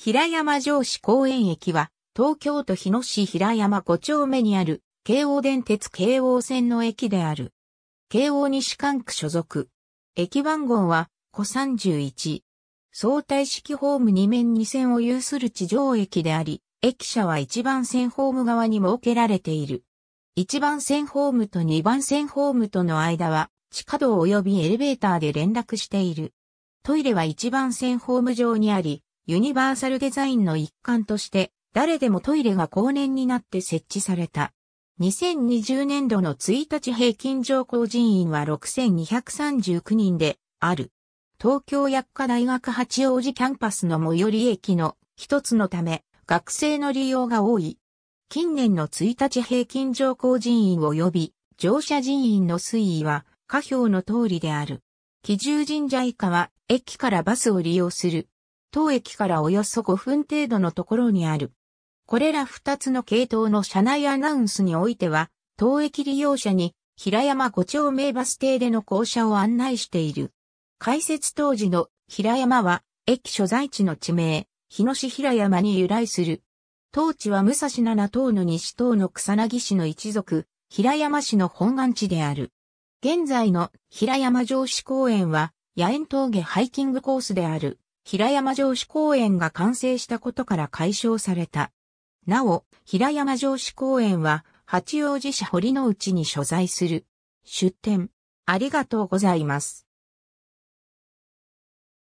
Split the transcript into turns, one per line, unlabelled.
平山城址公園駅は、東京都日野市平山5丁目にある、京王電鉄京王線の駅である。京王西管区所属。駅番号は、小31。相対式ホーム2面2線を有する地上駅であり、駅舎は1番線ホーム側に設けられている。1番線ホームと2番線ホームとの間は、地下道及びエレベーターで連絡している。トイレは1番線ホーム上にあり、ユニバーサルデザインの一環として、誰でもトイレが後年になって設置された。2020年度の1日平均乗降人員は6239人である。東京薬科大学八王子キャンパスの最寄り駅の一つのため学生の利用が多い。近年の1日平均乗降人員及び乗車人員の推移は下表の通りである。基準神社以下は駅からバスを利用する当駅からおよそ5分程度のところにある。これら2つの系統の車内アナウンスにおいては、当駅利用者に平山5丁目バス停での降車を案内している。開設当時の平山は、駅所在地の地名、日野市平山に由来する。当地は武蔵七島の西島の草薙市の一族、平山市の本願地である。現在の平山城市公園は、野縁峠ハイキングコースである。平山城址公園が完成したことから解消された。なお、平山城址公園は、八王子市堀之内に所在する。出店。ありがと
うございます。